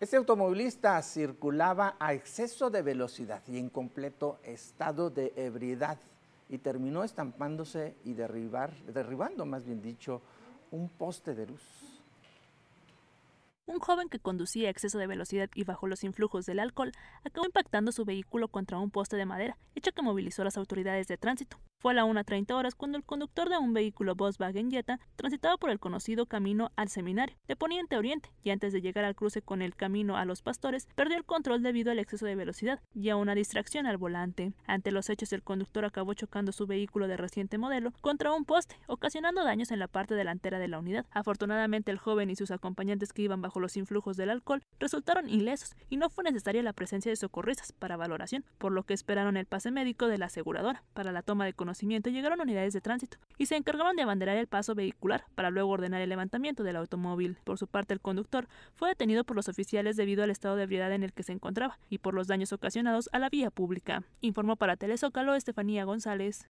Este automovilista circulaba a exceso de velocidad y en completo estado de ebriedad y terminó estampándose y derribando, más bien dicho, un poste de luz un joven que conducía a exceso de velocidad y bajo los influjos del alcohol acabó impactando su vehículo contra un poste de madera, hecho que movilizó a las autoridades de tránsito. Fue a la 1.30 horas cuando el conductor de un vehículo Volkswagen Jetta transitaba por el conocido camino al seminario de Poniente Oriente y antes de llegar al cruce con el camino a los pastores perdió el control debido al exceso de velocidad y a una distracción al volante. Ante los hechos el conductor acabó chocando su vehículo de reciente modelo contra un poste, ocasionando daños en la parte delantera de la unidad. Afortunadamente el joven y sus acompañantes que iban bajo los influjos del alcohol resultaron ilesos y no fue necesaria la presencia de socorristas para valoración, por lo que esperaron el pase médico de la aseguradora. Para la toma de conocimiento llegaron unidades de tránsito y se encargaron de abanderar el paso vehicular para luego ordenar el levantamiento del automóvil. Por su parte, el conductor fue detenido por los oficiales debido al estado de ebriedad en el que se encontraba y por los daños ocasionados a la vía pública. Informó para Telezócalo Estefanía González.